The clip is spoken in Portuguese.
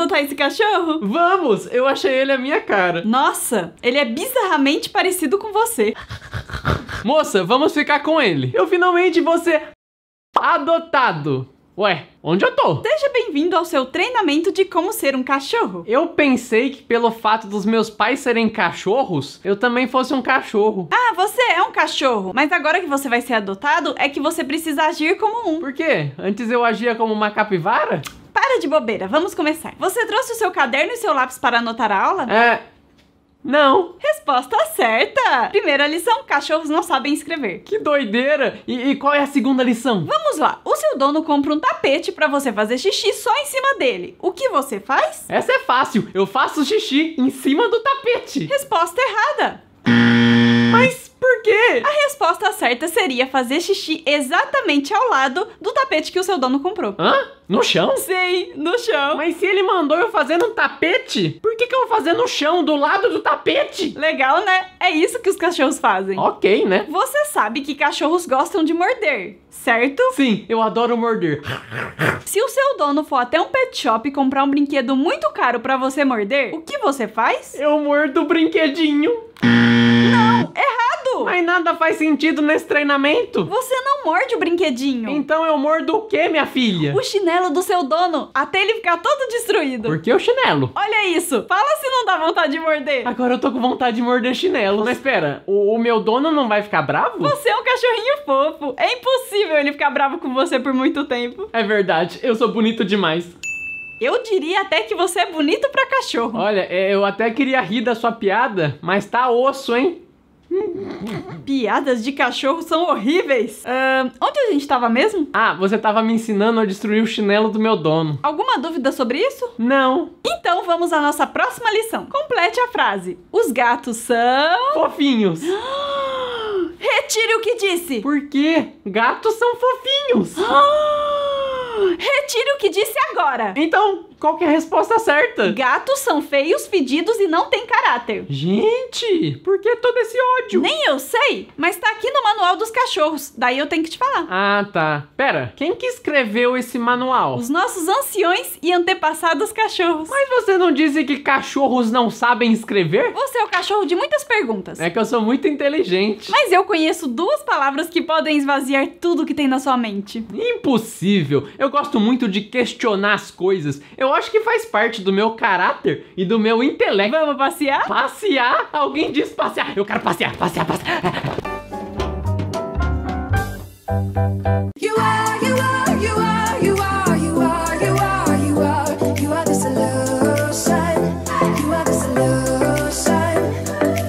adotar esse cachorro? Vamos! Eu achei ele a minha cara. Nossa, ele é bizarramente parecido com você. Moça, vamos ficar com ele. Eu finalmente vou ser adotado. Ué, onde eu tô? Seja bem-vindo ao seu treinamento de como ser um cachorro. Eu pensei que pelo fato dos meus pais serem cachorros, eu também fosse um cachorro. Ah, você é um cachorro, mas agora que você vai ser adotado, é que você precisa agir como um. Por quê? Antes eu agia como uma capivara? de bobeira, vamos começar. Você trouxe o seu caderno e seu lápis para anotar a aula? É. Não. Resposta certa! Primeira lição: cachorros não sabem escrever. Que doideira! E, e, qual é a segunda lição? Vamos lá. O seu dono compra um tapete para você fazer xixi só em cima dele. O que você faz? Essa é fácil. Eu faço xixi em cima do tapete. Resposta errada resposta certa seria fazer xixi exatamente ao lado do tapete que o seu dono comprou. Hã? No chão? Sim, no chão. Mas se ele mandou eu fazer no tapete, por que, que eu vou fazer no chão, do lado do tapete? Legal, né? É isso que os cachorros fazem. Ok, né? Você sabe que cachorros gostam de morder, certo? Sim, eu adoro morder. Se o seu dono for até um pet shop e comprar um brinquedo muito caro para você morder, o que você faz? Eu mordo o brinquedinho. Nada faz sentido nesse treinamento. Você não morde o brinquedinho. Então eu mordo o que, minha filha? O chinelo do seu dono, até ele ficar todo destruído. Por que o chinelo? Olha isso. Fala se não dá vontade de morder. Agora eu tô com vontade de morder chinelo. Mas espera, o, o meu dono não vai ficar bravo? Você é um cachorrinho fofo. É impossível ele ficar bravo com você por muito tempo. É verdade, eu sou bonito demais. Eu diria até que você é bonito pra cachorro. Olha, é, eu até queria rir da sua piada, mas tá osso, hein? Piadas de cachorro são horríveis. Uh, onde a gente tava mesmo? Ah, você tava me ensinando a destruir o chinelo do meu dono. Alguma dúvida sobre isso? Não. Então vamos à nossa próxima lição. Complete a frase. Os gatos são... Fofinhos. Retire o que disse. Por quê? Gatos são fofinhos. Ah! Retire o que disse agora. Então, qual que é a resposta certa? Gatos são feios, fedidos e não têm caráter. Gente, por que todo esse ódio? Nem eu sei, mas tá aqui no manual dos cachorros. Daí eu tenho que te falar. Ah, tá. Pera, quem que escreveu esse manual? Os nossos anciões e antepassados cachorros. Mas você não disse que cachorros não sabem escrever? Você é o cachorro de muitas perguntas. É que eu sou muito inteligente. Mas eu conheço duas palavras que podem esvaziar tudo que tem na sua mente. Impossível. Eu eu gosto muito de questionar as coisas. Eu acho que faz parte do meu caráter e do meu intelecto. Vamos passear? Passear? Alguém diz passear. Eu quero passear, passear, passear.